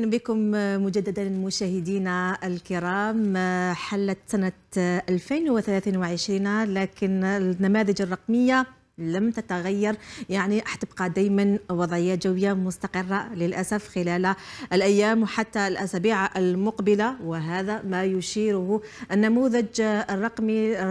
اهلا بكم مجددا مشاهدينا الكرام حلت سنة 2023 لكن النماذج الرقمية لم تتغير يعني حتبقى دائما وضعية جوية مستقرة للأسف خلال الأيام وحتى الأسابيع المقبلة وهذا ما يشيره النموذج الرقمي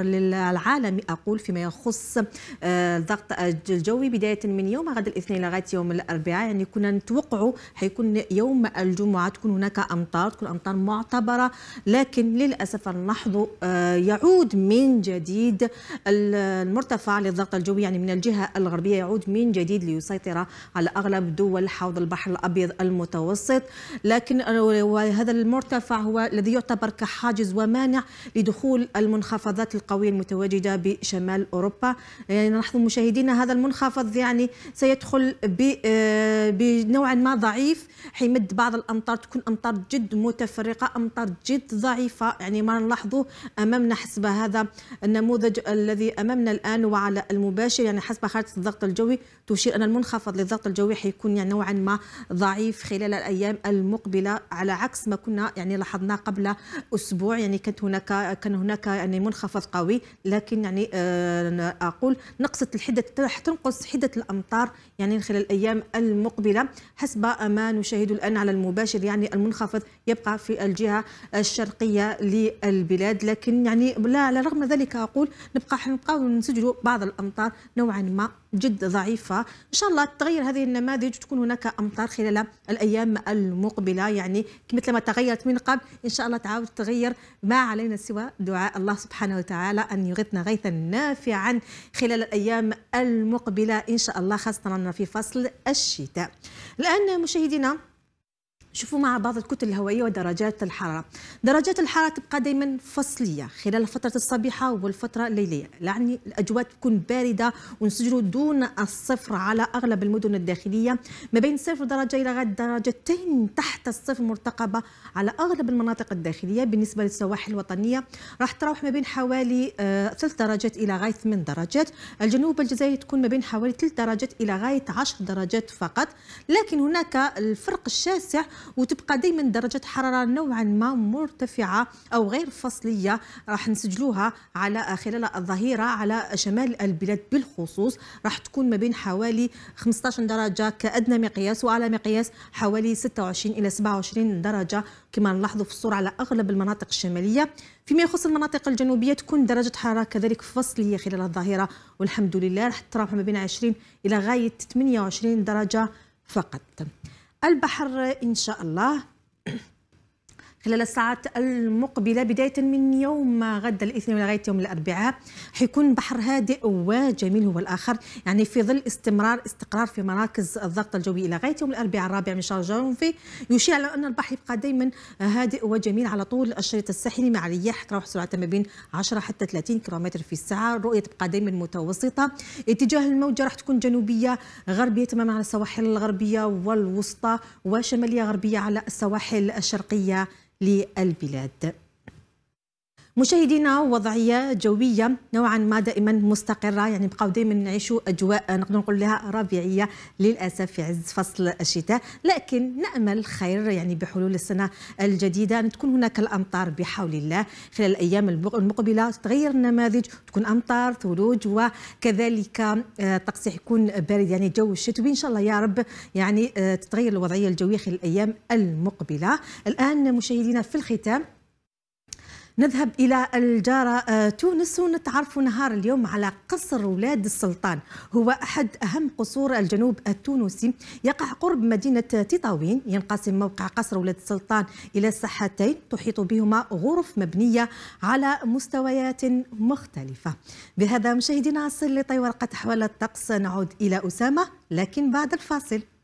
العالمي أقول فيما يخص الضغط آه، الجوي بداية من يوم غد الاثنين لغاية يوم الأربعاء يعني كنا نتوقعوا حيكون يوم الجمعة تكون هناك أمطار تكون أمطار معتبرة لكن للأسف النحظ آه، يعود من جديد المرتفع للضغط الجوي يعني من الجهة الغربية يعود من جديد ليسيطر على أغلب دول حوض البحر الأبيض المتوسط لكن وهذا المرتفع هو الذي يعتبر كحاجز ومانع لدخول المنخفضات القوية المتواجدة بشمال أوروبا يعني نحن مشاهدينا هذا المنخفض يعني سيدخل آه، بنوع ما ضعيف حيمد بعض الأمطار تكون أمطار جد متفرقة أمطار جد ضعيفة يعني ما نلاحظه أمامنا حسب هذا النموذج الذي أمامنا الآن وعلى المباشر تشير يعني حسب خارطة الضغط الجوي تشير أن المنخفض للضغط الجوي حيكون يعني نوعا ما ضعيف خلال الأيام المقبلة على عكس ما كنا يعني لاحظناه قبل أسبوع يعني كانت هناك كان هناك يعني منخفض قوي لكن يعني آه، أقول نقصت الحدة تنقص حدة الأمطار يعني خلال الأيام المقبلة حسب ما نشاهد الآن على المباشر يعني المنخفض يبقى في الجهة الشرقية للبلاد لكن يعني لا على من ذلك أقول نبقى حنبقاو نسجل بعض الأمطار نوعا ما جد ضعيفة إن شاء الله تتغير هذه النماذج وتكون هناك أمطار خلال الأيام المقبلة يعني مثل ما تغيرت من قبل إن شاء الله تعاود تتغير ما علينا سوى دعاء الله سبحانه وتعالى أن يغثنا غيثا نافعا خلال الأيام المقبلة إن شاء الله خاصة في فصل الشتاء الآن مشاهدينا شوفوا مع بعض الكتل الهوائيه ودرجات الحراره درجات الحراره تبقى دائما فصليه خلال فتره الصبيحه والفتره الليليه يعني الاجواء تكون بارده ونسجلوا دون الصفر على اغلب المدن الداخليه ما بين صفر درجه الى غد درجتين تحت الصفر مرتقبه على اغلب المناطق الداخليه بالنسبه للسواحل الوطنيه راح تروح ما بين حوالي آه، ثلاث درجات الى غايه 8 درجات الجنوب الجزائري تكون ما بين حوالي 3 درجات الى غايه 10 درجات فقط لكن هناك الفرق الشاسع وتبقى دائما درجه حراره نوعا ما مرتفعه او غير فصليه راح نسجلوها على خلال الظهيره على شمال البلاد بالخصوص راح تكون ما بين حوالي 15 درجه كادنى مقياس وعلى مقياس حوالي 26 الى 27 درجه كما نلاحظوا في الصوره على اغلب المناطق الشماليه فيما يخص المناطق الجنوبيه تكون درجه حراره كذلك فصليه خلال الظهيره والحمد لله راح تتراوح ما بين 20 الى غايه 28 درجه فقط البحر إن شاء الله خلال الساعات المقبلة بداية من يوم غد الاثنين لغاية يوم الأربعاء حيكون بحر هادئ وجميل هو الآخر يعني في ظل استمرار استقرار في مراكز الضغط الجوي إلى غاية يوم الأربعاء الرابع من شهر جانفي يشير على أن البحر يبقى دائما هادئ وجميل على طول الشريط الساحلي مع رياح تروح سرعتها ما بين 10 حتى 30 كيلومتر في الساعة الرؤية تبقى دائما متوسطة اتجاه الموجة راح تكون جنوبية غربية تماما على السواحل الغربية والوسطى وشمالية غربية على السواحل الشرقية للبلاد مشاهدينا وضعيه جويه نوعا ما دائما مستقره يعني بقاو دائما نعيشوا اجواء نقدر نقول لها ربيعيه للاسف في عز فصل الشتاء لكن نامل خير يعني بحلول السنه الجديده ان تكون هناك الامطار بحول الله خلال الايام المقبله تتغير النماذج تكون امطار ثلوج وكذلك الطقس آه، يكون بارد يعني جو الشتوي ان شاء الله يا رب يعني آه، تتغير الوضعيه الجويه خلال الايام المقبله الان مشاهدينا في الختام نذهب إلى الجارة آه، تونس ونتعرف نهار اليوم على قصر ولاد السلطان هو أحد أهم قصور الجنوب التونسي يقع قرب مدينة تطاوين ينقسم موقع قصر ولاد السلطان إلى ساحتين تحيط بهما غرف مبنية على مستويات مختلفة بهذا مشاهدينا أصل لطي ورقة أحوال الطقس نعود إلى أسامة لكن بعد الفاصل